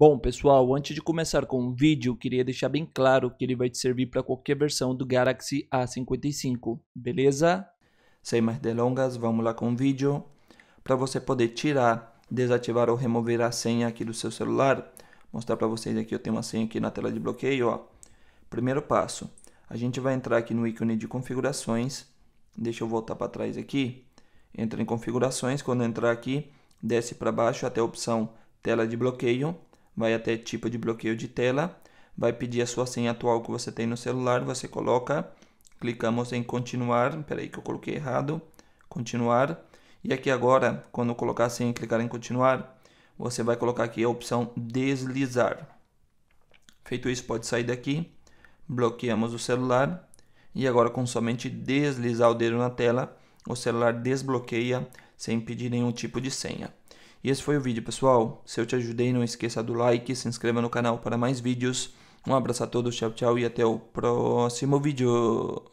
Bom, pessoal, antes de começar com o vídeo, queria deixar bem claro que ele vai te servir para qualquer versão do Galaxy A55, beleza? Sem mais delongas, vamos lá com o vídeo. Para você poder tirar, desativar ou remover a senha aqui do seu celular, mostrar para vocês aqui, eu tenho uma senha aqui na tela de bloqueio, ó. Primeiro passo, a gente vai entrar aqui no ícone de configurações, deixa eu voltar para trás aqui, entra em configurações, quando entrar aqui, desce para baixo até a opção tela de bloqueio, vai até tipo de bloqueio de tela, vai pedir a sua senha atual que você tem no celular, você coloca, clicamos em continuar, peraí que eu coloquei errado, continuar, e aqui agora, quando colocar a senha e clicar em continuar, você vai colocar aqui a opção deslizar. Feito isso, pode sair daqui, bloqueamos o celular, e agora com somente deslizar o dedo na tela, o celular desbloqueia sem pedir nenhum tipo de senha. E esse foi o vídeo, pessoal. Se eu te ajudei, não esqueça do like, se inscreva no canal para mais vídeos. Um abraço a todos, tchau, tchau e até o próximo vídeo.